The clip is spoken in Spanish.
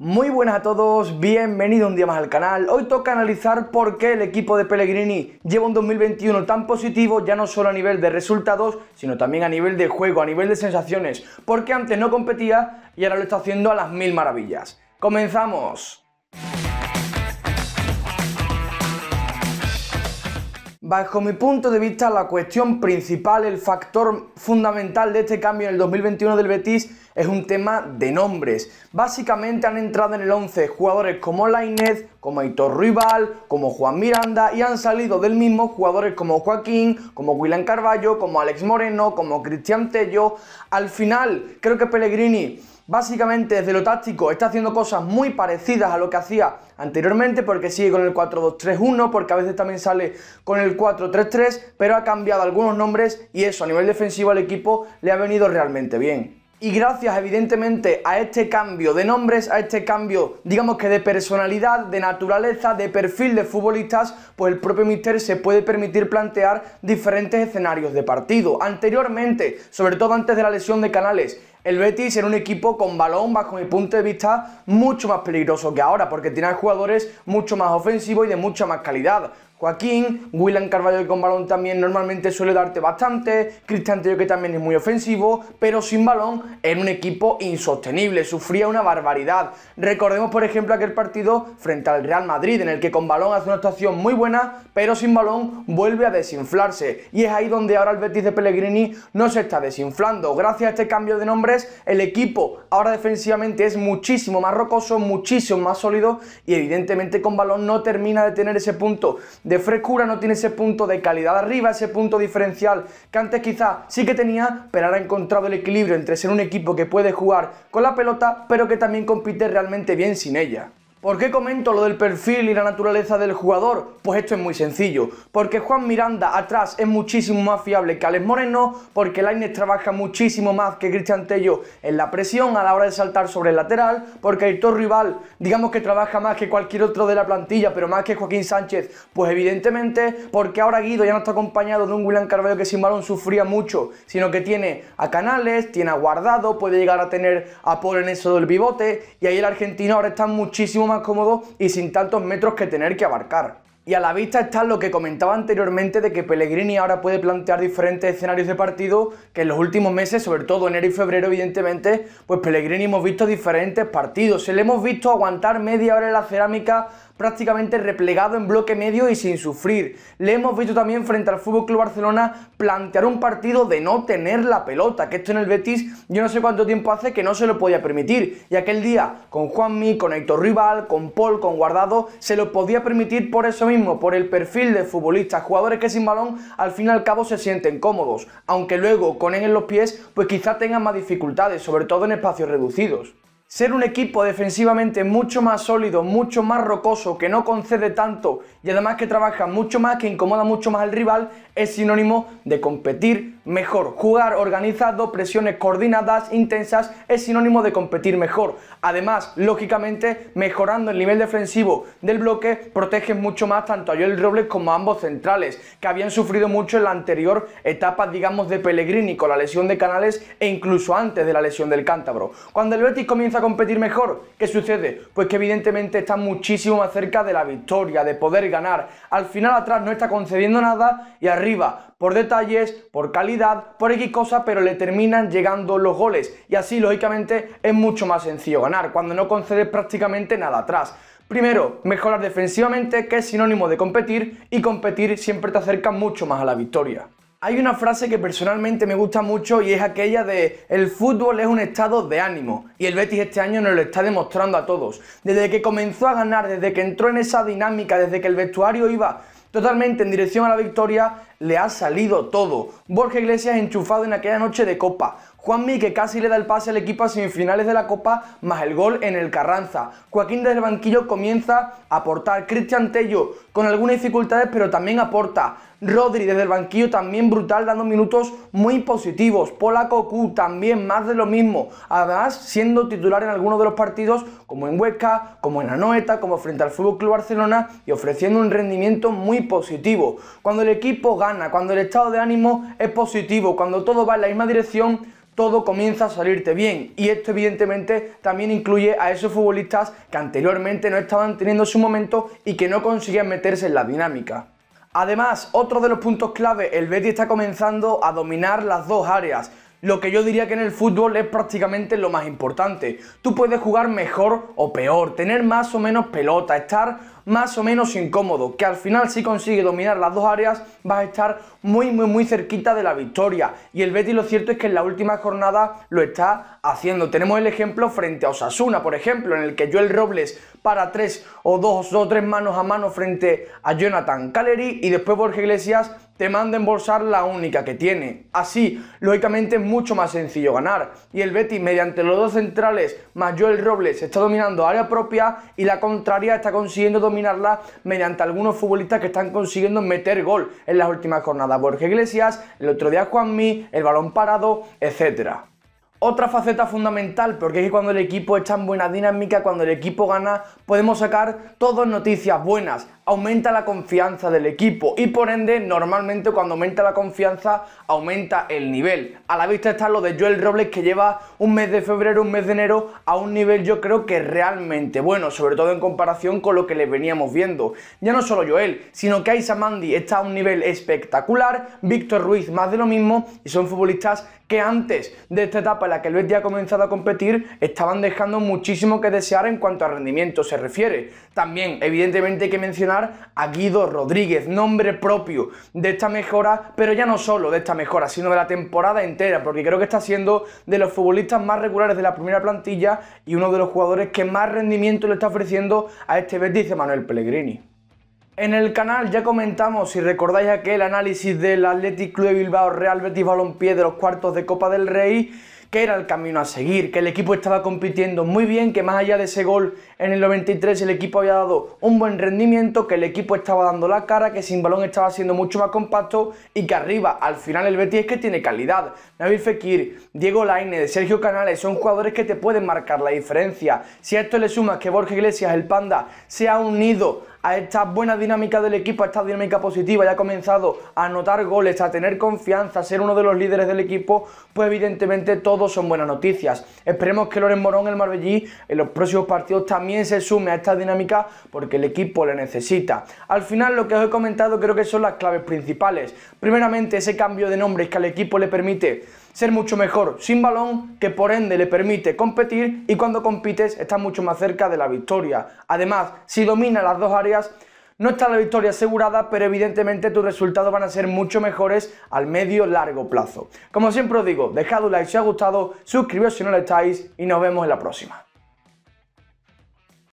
Muy buenas a todos, bienvenido un día más al canal. Hoy toca analizar por qué el equipo de Pellegrini lleva un 2021 tan positivo, ya no solo a nivel de resultados, sino también a nivel de juego, a nivel de sensaciones, porque antes no competía y ahora lo está haciendo a las mil maravillas. ¡Comenzamos! Bajo mi punto de vista, la cuestión principal, el factor fundamental de este cambio en el 2021 del Betis es un tema de nombres. Básicamente han entrado en el 11 jugadores como Lainez, como Aitor Rival, como Juan Miranda y han salido del mismo jugadores como Joaquín, como William Carballo, como Alex Moreno, como Cristian Tello. Al final, creo que Pellegrini básicamente desde lo táctico está haciendo cosas muy parecidas a lo que hacía anteriormente porque sigue con el 4-2-3-1, porque a veces también sale con el 4-3-3, pero ha cambiado algunos nombres y eso a nivel defensivo al equipo le ha venido realmente bien. Y gracias evidentemente a este cambio de nombres, a este cambio digamos que de personalidad, de naturaleza, de perfil de futbolistas, pues el propio Mister se puede permitir plantear diferentes escenarios de partido. Anteriormente, sobre todo antes de la lesión de Canales, el Betis era un equipo con balón, bajo mi punto de vista, mucho más peligroso que ahora, porque tenía jugadores mucho más ofensivos y de mucha más calidad. Joaquín, William Carvalho con balón también normalmente suele darte bastante, Cristian Tello que también es muy ofensivo, pero sin balón era un equipo insostenible, sufría una barbaridad. Recordemos por ejemplo aquel partido frente al Real Madrid en el que con balón hace una actuación muy buena, pero sin balón vuelve a desinflarse y es ahí donde ahora el Betis de Pellegrini no se está desinflando. Gracias a este cambio de nombres el equipo ahora defensivamente es muchísimo más rocoso, muchísimo más sólido y evidentemente con balón no termina de tener ese punto de frescura, no tiene ese punto de calidad arriba, ese punto diferencial que antes quizás sí que tenía, pero ahora ha encontrado el equilibrio entre ser un equipo que puede jugar con la pelota, pero que también compite realmente bien sin ella. ¿Por qué comento lo del perfil y la naturaleza del jugador? Pues esto es muy sencillo, porque Juan Miranda atrás es muchísimo más fiable que Alex Moreno, porque Lainez trabaja muchísimo más que Cristian Tello en la presión a la hora de saltar sobre el lateral, porque Héctor Rival digamos que trabaja más que cualquier otro de la plantilla, pero más que Joaquín Sánchez, pues evidentemente, porque ahora Guido ya no está acompañado de un William Carvalho que sin balón sufría mucho, sino que tiene a Canales, tiene a Guardado, puede llegar a tener a Paul en eso del pivote y ahí el argentino ahora está muchísimo más cómodo y sin tantos metros que tener que abarcar. Y a la vista está lo que comentaba anteriormente de que Pellegrini ahora puede plantear diferentes escenarios de partido, que en los últimos meses, sobre todo enero y febrero evidentemente, pues Pellegrini hemos visto diferentes partidos. Se le hemos visto aguantar media hora en la cerámica prácticamente replegado en bloque medio y sin sufrir. Le hemos visto también frente al Fútbol Club Barcelona plantear un partido de no tener la pelota, que esto en el Betis yo no sé cuánto tiempo hace que no se lo podía permitir. Y aquel día con Juanmi, con Héctor Rival, con Paul, con Guardado, se lo podía permitir por eso mismo, por el perfil de futbolistas, jugadores que sin balón al fin y al cabo se sienten cómodos, aunque luego con él en los pies pues quizá tengan más dificultades, sobre todo en espacios reducidos. Ser un equipo defensivamente mucho más sólido, mucho más rocoso, que no concede tanto y además que trabaja mucho más, que incomoda mucho más al rival, es sinónimo de competir mejor. Jugar organizado, presiones coordinadas, intensas, es sinónimo de competir mejor. Además, lógicamente, mejorando el nivel defensivo del bloque, protege mucho más tanto a Joel Robles como a ambos centrales, que habían sufrido mucho en la anterior etapa, digamos, de Pellegrini con la lesión de Canales e incluso antes de la lesión del Cántabro. Cuando el Betis comienza competir mejor, ¿qué sucede? Pues que evidentemente está muchísimo más cerca de la victoria, de poder ganar. Al final atrás no está concediendo nada y arriba, por detalles, por calidad, por X cosa, pero le terminan llegando los goles. Y así, lógicamente, es mucho más sencillo ganar, cuando no concedes prácticamente nada atrás. Primero, mejorar defensivamente, que es sinónimo de competir, y competir siempre te acerca mucho más a la victoria. Hay una frase que personalmente me gusta mucho y es aquella de el fútbol es un estado de ánimo y el Betis este año nos lo está demostrando a todos. Desde que comenzó a ganar, desde que entró en esa dinámica, desde que el vestuario iba totalmente en dirección a la victoria, le ha salido todo. Borja Iglesias enchufado en aquella noche de copa, Juanmi que casi le da el pase al equipo a semifinales de la Copa más el gol en el Carranza. Joaquín desde el banquillo comienza a aportar. Cristian Tello con algunas dificultades pero también aporta. Rodri desde el banquillo también brutal dando minutos muy positivos. Pola Q también más de lo mismo. Además siendo titular en algunos de los partidos como en Huesca, como en Anoeta, como frente al FC Club Barcelona y ofreciendo un rendimiento muy positivo. Cuando el equipo gana, cuando el estado de ánimo es positivo, cuando todo va en la misma dirección todo comienza a salirte bien. Y esto evidentemente también incluye a esos futbolistas que anteriormente no estaban teniendo su momento y que no conseguían meterse en la dinámica. Además, otro de los puntos clave, el Betty está comenzando a dominar las dos áreas, lo que yo diría que en el fútbol es prácticamente lo más importante. Tú puedes jugar mejor o peor, tener más o menos pelota, estar más o menos incómodo, que al final si consigue dominar las dos áreas va a estar muy muy muy cerquita de la victoria y el Betty, lo cierto es que en la última jornada lo está haciendo. Tenemos el ejemplo frente a Osasuna, por ejemplo, en el que Joel Robles para tres o dos o tres manos a mano frente a Jonathan Caleri y después Borja Iglesias te manda embolsar la única que tiene. Así, lógicamente es mucho más sencillo ganar. Y el Betty, mediante los dos centrales más Joel Robles, está dominando área propia y la contraria está consiguiendo dominar mediante algunos futbolistas que están consiguiendo meter gol en las últimas jornadas. Borja Iglesias, el otro día Juanmi, el balón parado, etcétera. Otra faceta fundamental, porque es que cuando el equipo está en buena dinámica, cuando el equipo gana, podemos sacar todas noticias buenas. Aumenta la confianza del equipo y por ende, normalmente cuando aumenta la confianza, aumenta el nivel. A la vista está lo de Joel Robles que lleva un mes de febrero, un mes de enero a un nivel yo creo que realmente bueno, sobre todo en comparación con lo que le veníamos viendo. Ya no solo Joel, sino que Mandy está a un nivel espectacular, Víctor Ruiz más de lo mismo y son futbolistas que antes de esta etapa en la que Luis ya ha comenzado a competir, estaban dejando muchísimo que desear en cuanto a rendimiento se refiere. También, evidentemente, hay que mencionar a Guido Rodríguez, nombre propio de esta mejora, pero ya no solo de esta mejora, sino de la temporada entera, porque creo que está siendo de los futbolistas más regulares de la primera plantilla y uno de los jugadores que más rendimiento le está ofreciendo a este Betis dice Manuel Pellegrini. En el canal ya comentamos, si recordáis aquel análisis del Athletic Club de Bilbao Real Betis Balompié de los cuartos de Copa del Rey, que era el camino a seguir, que el equipo estaba compitiendo muy bien, que más allá de ese gol en el 93 el equipo había dado un buen rendimiento, que el equipo estaba dando la cara, que sin balón estaba siendo mucho más compacto y que arriba, al final el Betis es que tiene calidad. Nabil Fekir, Diego Laine, Sergio Canales son jugadores que te pueden marcar la diferencia. Si a esto le sumas que Borja Iglesias, el Panda, se ha unido a esta buena dinámica del equipo, a esta dinámica positiva y ha comenzado a anotar goles, a tener confianza, a ser uno de los líderes del equipo, pues evidentemente todos son buenas noticias. Esperemos que Loren Morón, el Marbellí, en los próximos partidos también se sume a esta dinámica porque el equipo le necesita. Al final lo que os he comentado creo que son las claves principales. Primeramente ese cambio de nombres que al equipo le permite ser mucho mejor sin balón, que por ende le permite competir y cuando compites estás mucho más cerca de la victoria. Además, si domina las dos áreas, no está la victoria asegurada, pero evidentemente tus resultados van a ser mucho mejores al medio largo plazo. Como siempre os digo, dejad un like si os ha gustado, suscribiros si no lo estáis y nos vemos en la próxima.